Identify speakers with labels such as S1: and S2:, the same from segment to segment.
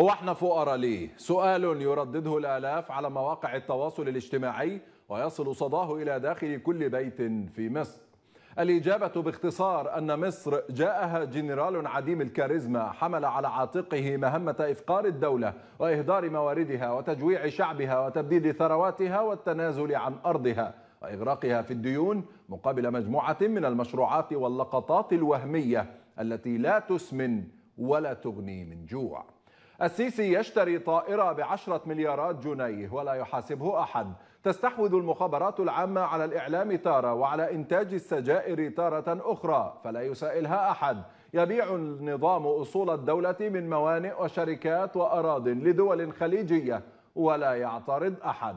S1: هو احنا فقراء ليه؟ سؤال يردده الالاف على مواقع التواصل الاجتماعي ويصل صداه الى داخل كل بيت في مصر. الاجابه باختصار ان مصر جاءها جنرال عديم الكاريزما حمل على عاتقه مهمه افقار الدوله واهدار مواردها وتجويع شعبها وتبديد ثرواتها والتنازل عن ارضها واغراقها في الديون مقابل مجموعه من المشروعات واللقطات الوهميه التي لا تسمن ولا تغني من جوع. السيسي يشتري طائرة بعشرة مليارات جنيه ولا يحاسبه أحد تستحوذ المخابرات العامة على الإعلام تارة وعلى إنتاج السجائر تارة أخرى فلا يسائلها أحد يبيع النظام أصول الدولة من موانئ وشركات وأراض لدول خليجية ولا يعترض أحد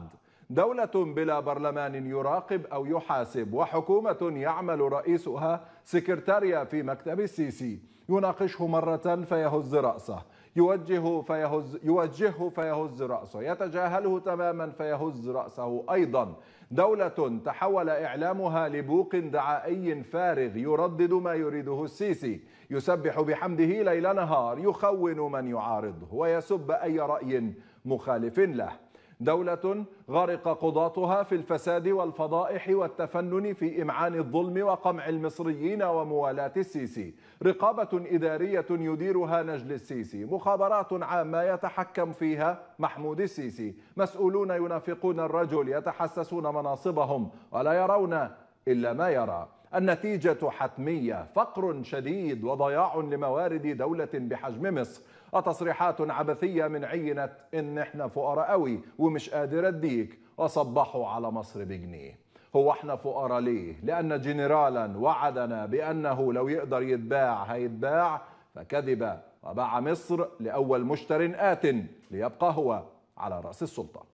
S1: دولة بلا برلمان يراقب أو يحاسب وحكومة يعمل رئيسها سكرتاريا في مكتب السيسي يناقشه مرة فيهز رأسه يوجهه فيهز يوجهه فيهز رأسه يتجاهله تماما فيهز رأسه أيضا دولة تحول إعلامها لبوق دعائي فارغ يردد ما يريده السيسي يسبح بحمده ليل نهار يخون من يعارضه ويسب أي رأي مخالف له دولة غرق قضاتها في الفساد والفضائح والتفنن في إمعان الظلم وقمع المصريين وموالاة السيسي رقابة إدارية يديرها نجل السيسي مخابرات عامة يتحكم فيها محمود السيسي مسؤولون ينافقون الرجل يتحسسون مناصبهم ولا يرون إلا ما يرى النتيجة حتمية فقر شديد وضياع لموارد دولة بحجم مصر وتصريحات عبثية من عينة إن إحنا فقراء قوي ومش قادر أديك وصبحوا على مصر بجنيه هو احنا فقراء ليه؟ لأن جنرالا وعدنا بأنه لو يقدر يتباع هيتباع فكذب وباع مصر لأول مشتر آت ليبقى هو على رأس السلطة